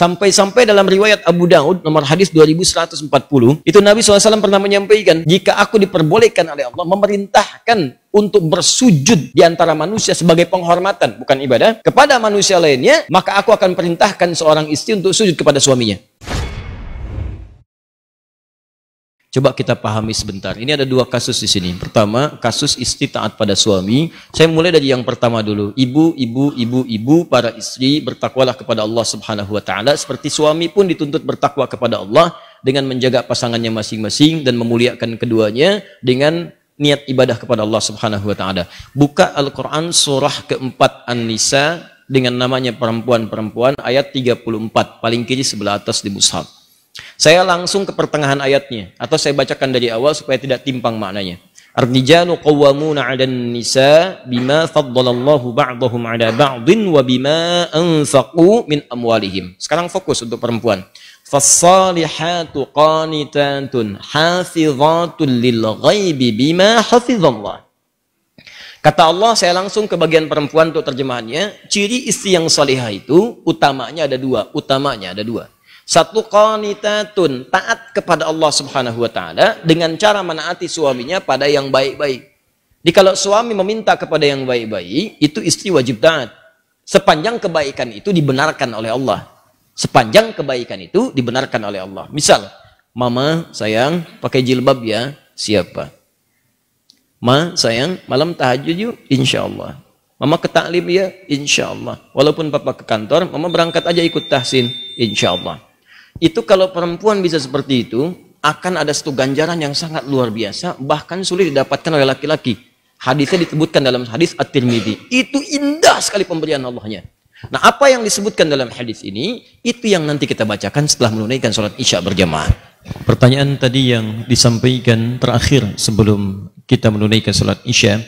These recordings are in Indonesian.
Sampai-sampai dalam riwayat Abu Daud nomor hadis 2140, itu Nabi SAW pernah menyampaikan, jika aku diperbolehkan oleh Allah memerintahkan untuk bersujud di antara manusia sebagai penghormatan, bukan ibadah, kepada manusia lainnya, maka aku akan perintahkan seorang istri untuk sujud kepada suaminya. Coba kita pahami sebentar. Ini ada dua kasus di sini. Pertama, kasus istri taat pada suami. Saya mulai dari yang pertama dulu. Ibu, ibu, ibu, ibu, para istri bertakwalah kepada Allah Subhanahu wa taala seperti suami pun dituntut bertakwa kepada Allah dengan menjaga pasangannya masing-masing dan memuliakan keduanya dengan niat ibadah kepada Allah Subhanahu wa taala. Buka Al-Qur'an surah keempat An-Nisa dengan namanya perempuan-perempuan ayat 34 paling kiri sebelah atas di mushaf. Saya langsung ke pertengahan ayatnya atau saya bacakan dari awal supaya tidak timpang maknanya. Ar-rijalu qawwamuna 'alan nisa bima faddalallahu ba'dahum 'ala ba'dhin wa bima anfaqu min amwalihim. Sekarang fokus untuk perempuan. Fassalihatu qanitatun hafizatun lil ghaibi bima hafizallah. Kata Allah, saya langsung ke bagian perempuan untuk terjemahannya. Ciri istri yang salihah itu utamanya ada dua. Utamanya ada dua. Satu tun taat kepada Allah Subhanahu wa taala dengan cara menaati suaminya pada yang baik-baik. Jadi kalau suami meminta kepada yang baik-baik, itu istri wajib taat. Sepanjang kebaikan itu dibenarkan oleh Allah. Sepanjang kebaikan itu dibenarkan oleh Allah. Misal, "Mama, sayang, pakai jilbab ya." Siapa? "Ma, sayang, malam tahajud yuk, insyaallah." Mama ke taklim ya, Insya Allah. Walaupun papa ke kantor, mama berangkat aja ikut tahsin, Insya Allah. Itu kalau perempuan bisa seperti itu, akan ada satu ganjaran yang sangat luar biasa, bahkan sulit didapatkan oleh laki-laki. Hadisnya ditebutkan dalam hadis at tirmidhi Itu indah sekali pemberian Allahnya. Nah, apa yang disebutkan dalam hadis ini, itu yang nanti kita bacakan setelah menunaikan sholat isya berjamaah. Pertanyaan tadi yang disampaikan terakhir sebelum kita menunaikan sholat isya,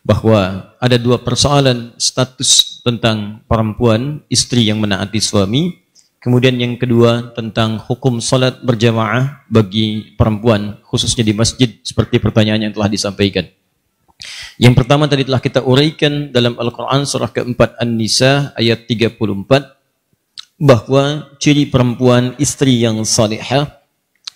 bahwa ada dua persoalan status tentang perempuan, istri yang menaati suami, Kemudian yang kedua tentang hukum salat berjamaah bagi perempuan khususnya di masjid seperti pertanyaan yang telah disampaikan. Yang pertama tadi telah kita uraikan dalam Al-Qur'an surah keempat An-Nisa ayat 34 bahwa ciri perempuan istri yang salihah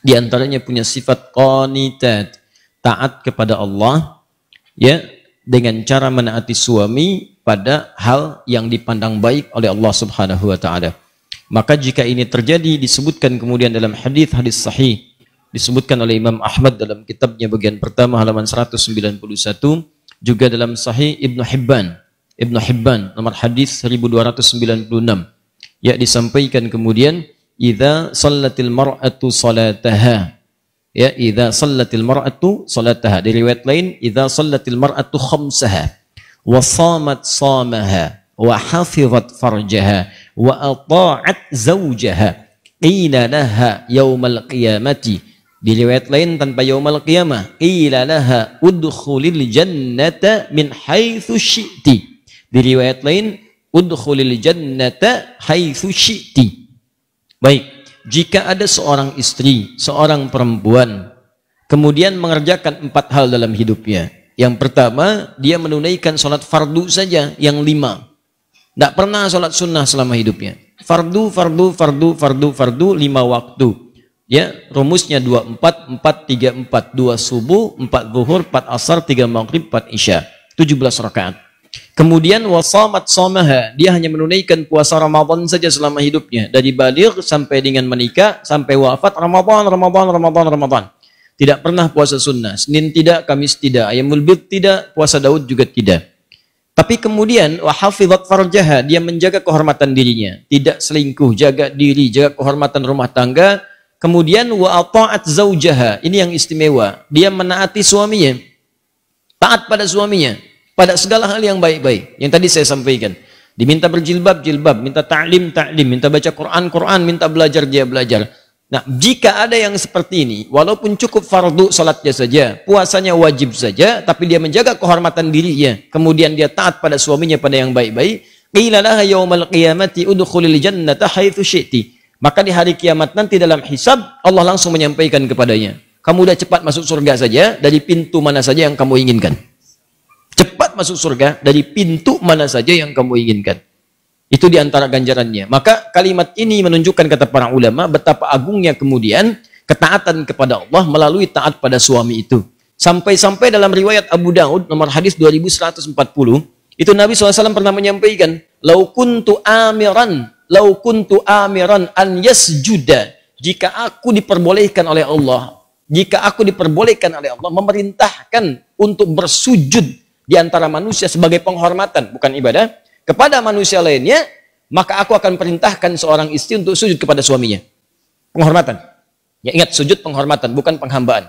di antaranya punya sifat qanitat, taat kepada Allah ya dengan cara menaati suami pada hal yang dipandang baik oleh Allah Subhanahu wa taala. Maka jika ini terjadi disebutkan kemudian dalam hadis hadis sahih disebutkan oleh Imam Ahmad dalam kitabnya bagian pertama halaman 191 juga dalam sahih Ibnu Hibban Ibnu Hibban nomor hadis 1296 ya disampaikan kemudian idza sallatil mar'atu salataha ya idza sallatil mar'atu salataha di riwayat lain idza sallatil mar'atu khamsaha wa samat samaha wa hafizat farjaha wa ata'at zawjaha qila laha yaumal qiyamati di riwayat lain tanpa yaumal qiyamah qila laha udkhulil jannata min haitsu syi'ti di riwayat lain udkhulil jannata haitsu syi'ti baik jika ada seorang istri seorang perempuan kemudian mengerjakan empat hal dalam hidupnya yang pertama dia menunaikan sholat fardu saja yang lima tidak pernah sholat sunnah selama hidupnya. Fardu, fardu, fardu, fardu, fardu, lima waktu. Ya, rumusnya empat empat tiga empat dua subuh, empat zuhur, empat asar, tiga maghrib, empat isya. tujuh belas rakaat. Kemudian wasamat somaha. Dia hanya menunaikan puasa Ramadan saja selama hidupnya. Dari balik sampai dengan menikah, sampai wafat, Ramadan, Ramadan, Ramadan, Ramadan. Tidak pernah puasa sunnah. Senin tidak, Kamis tidak. Ayamul bid tidak, puasa Daud juga tidak. Tapi kemudian wahafizat farjaha, dia menjaga kehormatan dirinya, tidak selingkuh, jaga diri, jaga kehormatan rumah tangga. Kemudian wa ta'at zaujaha, ini yang istimewa, dia menaati suaminya. Taat pada suaminya, pada segala hal yang baik-baik. Yang tadi saya sampaikan. Diminta berjilbab, jilbab, minta ta'lim, ta'lim, minta baca Quran, Quran, minta belajar, dia belajar. Nah, jika ada yang seperti ini, walaupun cukup fardu salatnya saja, puasanya wajib saja, tapi dia menjaga kehormatan dirinya, kemudian dia taat pada suaminya pada yang baik-baik, qilalah yaumal qiyamati udkhulil jannata haitsu syi'ti. Maka di hari kiamat nanti dalam hisab Allah langsung menyampaikan kepadanya, kamu udah cepat masuk surga saja dari pintu mana saja yang kamu inginkan. Cepat masuk surga dari pintu mana saja yang kamu inginkan. Itu di antara ganjarannya. Maka kalimat ini menunjukkan kata para ulama betapa agungnya kemudian ketaatan kepada Allah melalui taat pada suami itu. Sampai-sampai dalam riwayat Abu Daud nomor hadis 2140, itu Nabi SAW pernah menyampaikan, Lau kuntu amiran, lau kuntu amiran an yasjuda. Jika aku diperbolehkan oleh Allah, jika aku diperbolehkan oleh Allah, memerintahkan untuk bersujud di antara manusia sebagai penghormatan, bukan ibadah, kepada manusia lainnya, maka aku akan perintahkan seorang istri untuk sujud kepada suaminya. Penghormatan. Ya ingat, sujud penghormatan, bukan penghambaan.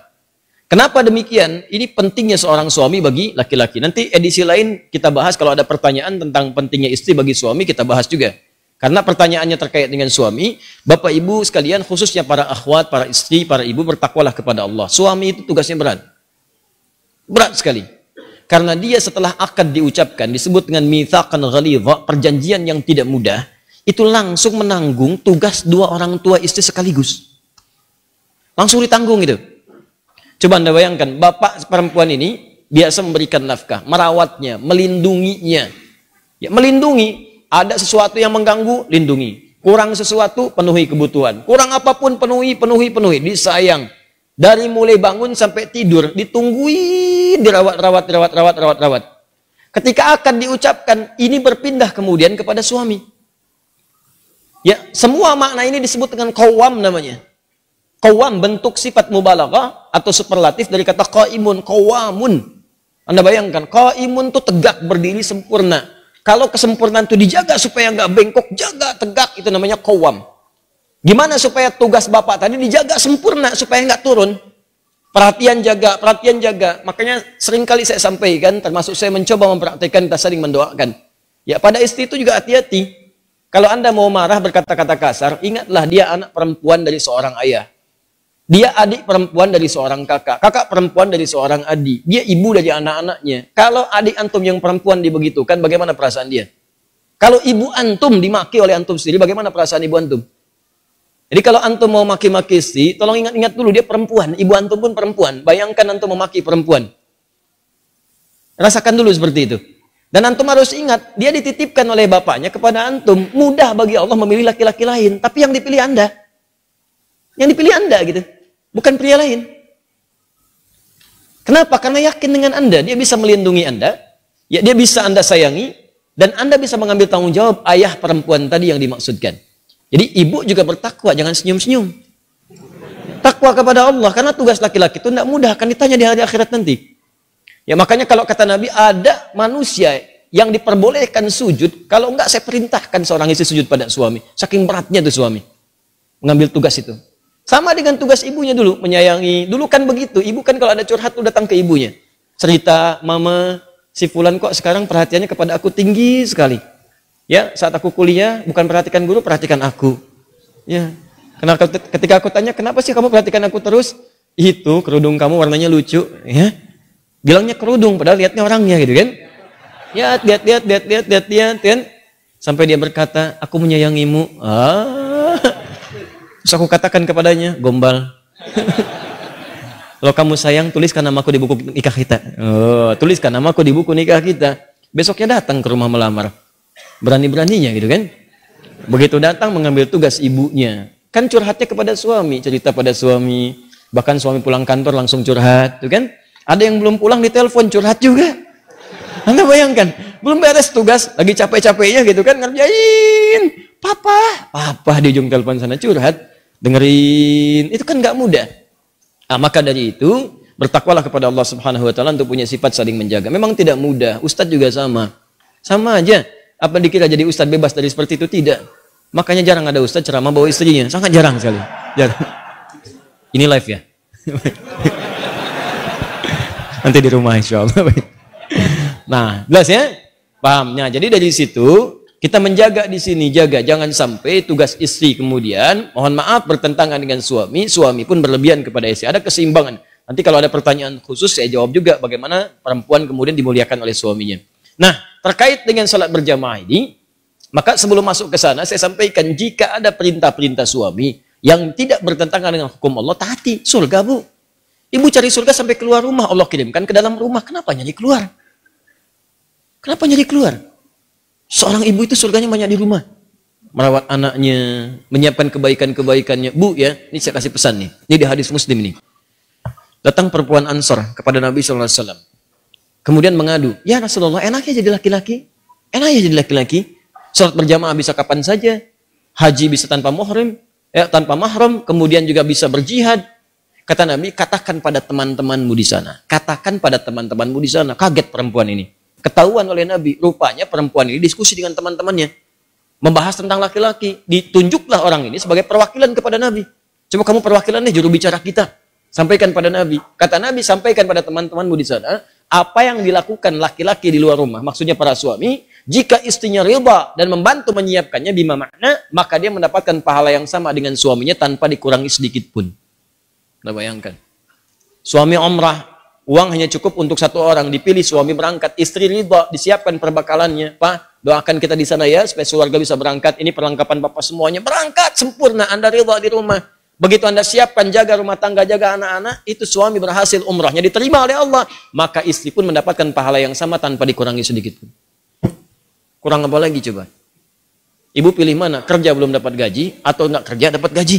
Kenapa demikian? Ini pentingnya seorang suami bagi laki-laki. Nanti edisi lain kita bahas kalau ada pertanyaan tentang pentingnya istri bagi suami, kita bahas juga. Karena pertanyaannya terkait dengan suami, Bapak Ibu sekalian khususnya para akhwat, para istri, para ibu bertakwalah kepada Allah. Suami itu tugasnya berat. Berat sekali. Karena dia setelah akad diucapkan disebut dengan mithaqan ghalidha, perjanjian yang tidak mudah, itu langsung menanggung tugas dua orang tua istri sekaligus. Langsung ditanggung itu. Coba Anda bayangkan, bapak perempuan ini biasa memberikan nafkah, merawatnya, melindunginya. Ya, melindungi, ada sesuatu yang mengganggu, lindungi. Kurang sesuatu, penuhi kebutuhan. Kurang apapun, penuhi, penuhi, penuhi. Disayang, dari mulai bangun sampai tidur, ditungguin, dirawat, rawat, rawat, rawat, rawat, rawat. Ketika akan diucapkan, ini berpindah kemudian kepada suami. Ya, semua makna ini disebut dengan kawam namanya. Kawam bentuk sifat mubalaghah atau superlatif dari kata kawimun kawamun. Anda bayangkan, kawimun itu tegak berdiri sempurna. Kalau kesempurnaan itu dijaga supaya nggak bengkok, jaga tegak itu namanya kawam. Gimana supaya tugas Bapak tadi dijaga sempurna supaya nggak turun? Perhatian jaga, perhatian jaga. Makanya sering kali saya sampaikan, termasuk saya mencoba mempraktikkan, kita sering mendoakan. Ya pada istri itu juga hati-hati. Kalau Anda mau marah berkata-kata kasar, ingatlah dia anak perempuan dari seorang ayah. Dia adik perempuan dari seorang kakak, kakak perempuan dari seorang adik, dia ibu dari anak-anaknya. Kalau adik antum yang perempuan dibegitukan, bagaimana perasaan dia? Kalau ibu antum dimaki oleh antum sendiri, bagaimana perasaan ibu antum? Jadi kalau antum mau maki-maki si, tolong ingat-ingat dulu dia perempuan, ibu antum pun perempuan. Bayangkan antum memaki perempuan. Rasakan dulu seperti itu. Dan antum harus ingat, dia dititipkan oleh bapaknya kepada antum. Mudah bagi Allah memilih laki-laki lain, tapi yang dipilih Anda. Yang dipilih Anda gitu. Bukan pria lain. Kenapa? Karena yakin dengan Anda, dia bisa melindungi Anda. Ya, dia bisa Anda sayangi dan Anda bisa mengambil tanggung jawab ayah perempuan tadi yang dimaksudkan. Jadi ibu juga bertakwa, jangan senyum-senyum. Takwa kepada Allah, karena tugas laki-laki itu tidak mudah, akan ditanya di hari akhirat nanti. Ya makanya kalau kata Nabi, ada manusia yang diperbolehkan sujud, kalau enggak saya perintahkan seorang istri sujud pada suami. Saking beratnya itu suami, mengambil tugas itu. Sama dengan tugas ibunya dulu, menyayangi. Dulu kan begitu, ibu kan kalau ada curhat, udah datang ke ibunya. Cerita, mama, si fulan kok sekarang perhatiannya kepada aku tinggi sekali Ya, saat aku kuliah bukan perhatikan guru, perhatikan aku. Ya. Karena ketika aku tanya, "Kenapa sih kamu perhatikan aku terus?" Itu kerudung kamu warnanya lucu, ya. Bilangnya kerudung padahal lihatnya orangnya gitu kan. Ya, lihat, lihat, lihat, lihat, lihat, lihat, kan. Sampai dia berkata, "Aku menyayangimu." Ah. Terus aku katakan kepadanya, "Gombal." Kalau kamu sayang, tuliskan namaku di buku nikah kita. Oh, tuliskan namaku di buku nikah kita. Besoknya datang ke rumah melamar. Berani-beraninya gitu kan. Begitu datang mengambil tugas ibunya. Kan curhatnya kepada suami, cerita pada suami. Bahkan suami pulang kantor langsung curhat, tuh gitu kan. Ada yang belum pulang ditelepon curhat juga. Anda bayangkan, belum beres tugas, lagi capek-capeknya gitu kan, ngerjain. Papa, papa di ujung telepon sana curhat, dengerin. Itu kan nggak mudah. Nah, maka dari itu, bertakwalah kepada Allah Subhanahu wa taala untuk punya sifat saling menjaga. Memang tidak mudah. Ustadz juga sama. Sama aja apa dikira jadi ustadz bebas dari seperti itu tidak makanya jarang ada ustadz ceramah bawa istrinya sangat jarang sekali jarang ini live ya nanti di rumah insya Allah nah jelas ya pahamnya jadi dari situ kita menjaga di sini jaga jangan sampai tugas istri kemudian mohon maaf bertentangan dengan suami suami pun berlebihan kepada istri ada keseimbangan nanti kalau ada pertanyaan khusus saya jawab juga bagaimana perempuan kemudian dimuliakan oleh suaminya Nah, terkait dengan sholat berjamaah ini, maka sebelum masuk ke sana, saya sampaikan jika ada perintah-perintah suami yang tidak bertentangan dengan hukum Allah, tati surga, Bu. Ibu cari surga sampai keluar rumah, Allah kirimkan ke dalam rumah. Kenapa nyari keluar? Kenapa nyari keluar? Seorang ibu itu surganya banyak di rumah. Merawat anaknya, menyiapkan kebaikan-kebaikannya. Bu ya, ini saya kasih pesan nih. Ini di hadis muslim nih. Datang perempuan Ansar kepada Nabi SAW. Kemudian mengadu, ya Rasulullah enaknya jadi laki-laki. Enaknya jadi laki-laki. Sholat berjamaah bisa kapan saja. Haji bisa tanpa muhrim, ya, tanpa mahram. Kemudian juga bisa berjihad. Kata Nabi, katakan pada teman-temanmu di sana. Katakan pada teman-temanmu di sana. Kaget perempuan ini. Ketahuan oleh Nabi, rupanya perempuan ini diskusi dengan teman-temannya. Membahas tentang laki-laki. Ditunjuklah orang ini sebagai perwakilan kepada Nabi. Coba kamu perwakilan nih juru bicara kita. Sampaikan pada Nabi. Kata Nabi, sampaikan pada teman-temanmu di sana apa yang dilakukan laki-laki di luar rumah, maksudnya para suami, jika istrinya riba dan membantu menyiapkannya bima makna, maka dia mendapatkan pahala yang sama dengan suaminya tanpa dikurangi sedikit pun. Nah, bayangkan. Suami omrah, uang hanya cukup untuk satu orang, dipilih suami berangkat, istri riba, disiapkan perbekalannya. Pak, doakan kita di sana ya, supaya keluarga bisa berangkat, ini perlengkapan Bapak semuanya, berangkat sempurna, Anda riba di rumah. Begitu Anda siapkan jaga rumah tangga, jaga anak-anak, itu suami berhasil umrahnya diterima oleh Allah, maka istri pun mendapatkan pahala yang sama tanpa dikurangi sedikit pun. Kurang apa lagi coba? Ibu pilih mana? Kerja belum dapat gaji atau nggak kerja dapat gaji?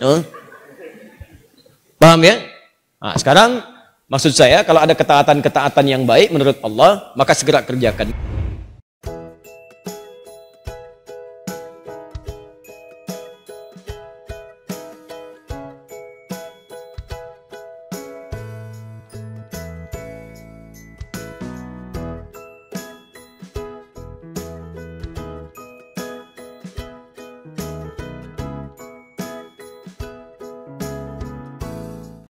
Huh? Paham ya? Nah, sekarang maksud saya kalau ada ketaatan-ketaatan yang baik menurut Allah, maka segera kerjakan.